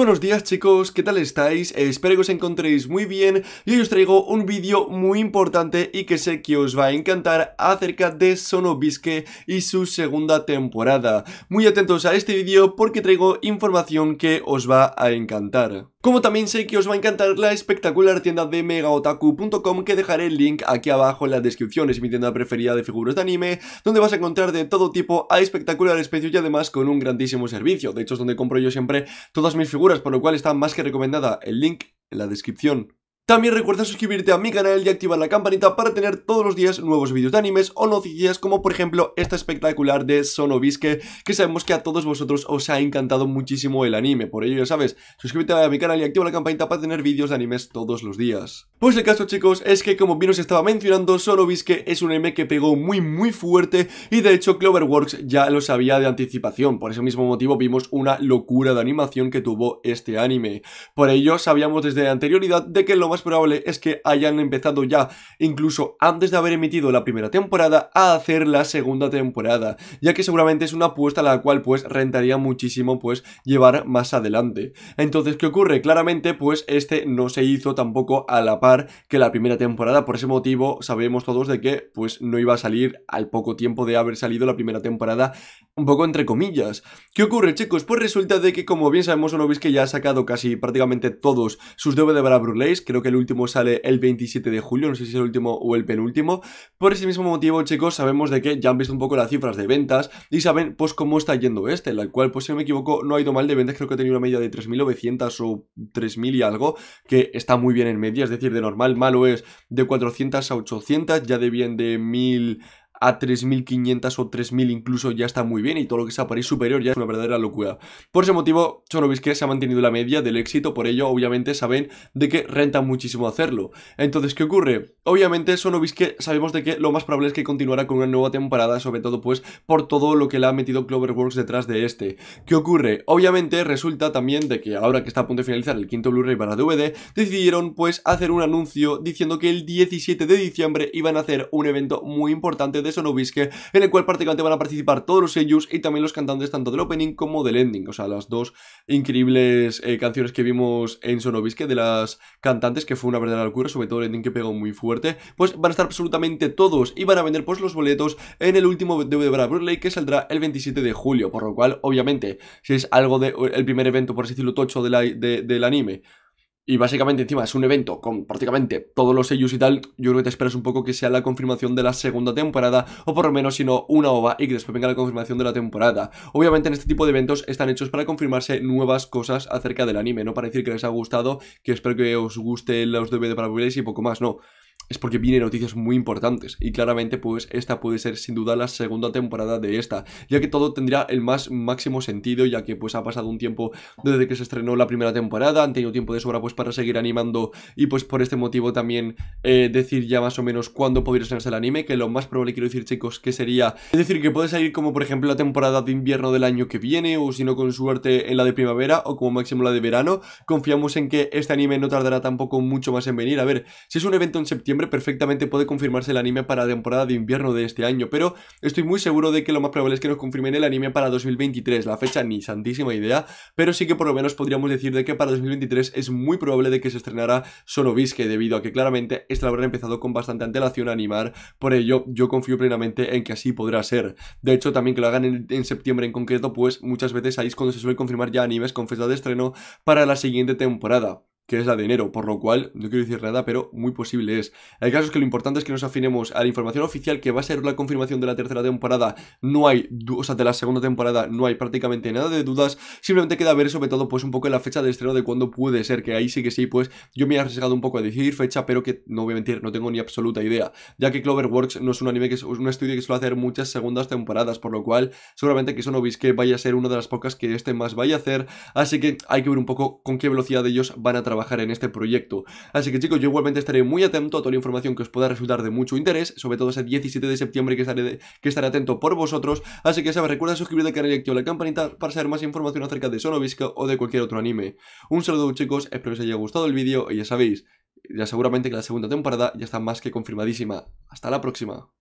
buenos días chicos, ¿qué tal estáis? Espero que os encontréis muy bien y hoy os traigo un vídeo muy importante y que sé que os va a encantar acerca de Sonobisque y su segunda temporada. Muy atentos a este vídeo porque traigo información que os va a encantar. Como también sé que os va a encantar la espectacular tienda de megaotaku.com que dejaré el link aquí abajo en la descripción, es mi tienda preferida de figuras de anime, donde vas a encontrar de todo tipo a espectaculares precios y además con un grandísimo servicio, de hecho es donde compro yo siempre todas mis figuras, por lo cual está más que recomendada el link en la descripción también recuerda suscribirte a mi canal y activar la campanita para tener todos los días nuevos vídeos de animes o noticias como por ejemplo esta espectacular de Sonobisque que sabemos que a todos vosotros os ha encantado muchísimo el anime, por ello ya sabes, suscríbete a mi canal y activa la campanita para tener vídeos de animes todos los días. Pues el caso chicos es que como bien os estaba mencionando, bisque es un anime que pegó muy muy fuerte y de hecho Cloverworks ya lo sabía de anticipación, por ese mismo motivo vimos una locura de animación que tuvo este anime. Por ello sabíamos desde anterioridad de que lo más probable es que hayan empezado ya, incluso antes de haber emitido la primera temporada, a hacer la segunda temporada, ya que seguramente es una apuesta la cual pues rentaría muchísimo pues llevar más adelante. Entonces, ¿qué ocurre? Claramente pues este no se hizo tampoco a la par que la primera temporada, por ese motivo sabemos todos de que pues no iba a salir al poco tiempo de haber salido la primera temporada un poco entre comillas. ¿Qué ocurre, chicos? Pues resulta de que, como bien sabemos, que ya ha sacado casi prácticamente todos sus DVD para Bruleys Creo que el último sale el 27 de julio, no sé si es el último o el penúltimo. Por ese mismo motivo, chicos, sabemos de que ya han visto un poco las cifras de ventas y saben, pues, cómo está yendo este, la cual, pues, si no me equivoco, no ha ido mal de ventas. Creo que ha tenido una media de 3.900 o 3.000 y algo, que está muy bien en media. Es decir, de normal, malo es de 400 a 800, ya de bien de 1.000 a 3.500 o 3.000 incluso ya está muy bien y todo lo que sea París superior ya es una verdadera locura. Por ese motivo, Sonobisque se ha mantenido la media del éxito, por ello obviamente saben de que renta muchísimo hacerlo. Entonces, ¿qué ocurre? Obviamente Sonobisque sabemos de que lo más probable es que continuará con una nueva temporada, sobre todo pues por todo lo que le ha metido Cloverworks detrás de este. ¿Qué ocurre? Obviamente resulta también de que ahora que está a punto de finalizar el quinto Blu-ray para DVD, decidieron pues hacer un anuncio diciendo que el 17 de diciembre iban a hacer un evento muy importante de en el cual prácticamente van a participar todos los ellos y también los cantantes tanto del opening como del ending, o sea, las dos increíbles eh, canciones que vimos en Sonobisque de las cantantes, que fue una verdadera locura, sobre todo el ending que pegó muy fuerte, pues van a estar absolutamente todos y van a vender pues los boletos en el último DVD de Brad que saldrá el 27 de julio, por lo cual, obviamente, si es algo del el primer evento, por así decirlo, tocho de la, del anime, y básicamente encima es un evento con prácticamente todos los sellos y tal, yo creo que te esperas un poco que sea la confirmación de la segunda temporada, o por lo menos si no una ova y que después venga la confirmación de la temporada. Obviamente en este tipo de eventos están hechos para confirmarse nuevas cosas acerca del anime, no para decir que les ha gustado, que espero que os guste los DVD para y poco más, no es porque viene noticias muy importantes y claramente pues esta puede ser sin duda la segunda temporada de esta, ya que todo tendría el más máximo sentido ya que pues ha pasado un tiempo desde que se estrenó la primera temporada, han tenido tiempo de sobra pues para seguir animando y pues por este motivo también eh, decir ya más o menos cuándo podría estrenarse el anime, que lo más probable quiero decir chicos que sería, es decir que puede salir como por ejemplo la temporada de invierno del año que viene o si no con suerte en la de primavera o como máximo la de verano, confiamos en que este anime no tardará tampoco mucho más en venir, a ver, si es un evento en septiembre perfectamente puede confirmarse el anime para la temporada de invierno de este año, pero estoy muy seguro de que lo más probable es que nos confirmen el anime para 2023, la fecha ni santísima idea, pero sí que por lo menos podríamos decir de que para 2023 es muy probable de que se estrenará Sonobisque, debido a que claramente esta habrá empezado con bastante antelación a animar, por ello yo confío plenamente en que así podrá ser. De hecho, también que lo hagan en, septiembre en concreto, pues muchas veces ahí es cuando se suele confirmar ya animes con fecha de estreno para la siguiente temporada que es la de enero, por lo cual no quiero decir nada, pero muy posible es. El caso es que lo importante es que nos afinemos a la información oficial que va a ser la confirmación de la tercera temporada. No hay, o sea, de la segunda temporada no hay prácticamente nada de dudas. Simplemente queda ver sobre todo pues un poco la fecha de estreno de cuándo puede ser, que ahí sí que sí, pues yo me he arriesgado un poco a decir fecha, pero que no voy a mentir, no tengo ni absoluta idea, ya que Cloverworks no es un anime que es un estudio que suele hacer muchas segundas temporadas, por lo cual seguramente que eso que vaya a ser una de las pocas que este más vaya a hacer, así que hay que ver un poco con qué velocidad ellos van a trabajar en este proyecto. Así que chicos, yo igualmente estaré muy atento a toda la información que os pueda resultar de mucho interés, sobre todo ese 17 de septiembre que estaré, que estaré atento por vosotros. Así que sabes, recuerda suscribirte al canal y activar la campanita para saber más información acerca de Sonovisca o de cualquier otro anime. Un saludo chicos, espero que os haya gustado el vídeo y ya sabéis, ya seguramente que la segunda temporada ya está más que confirmadísima. Hasta la próxima.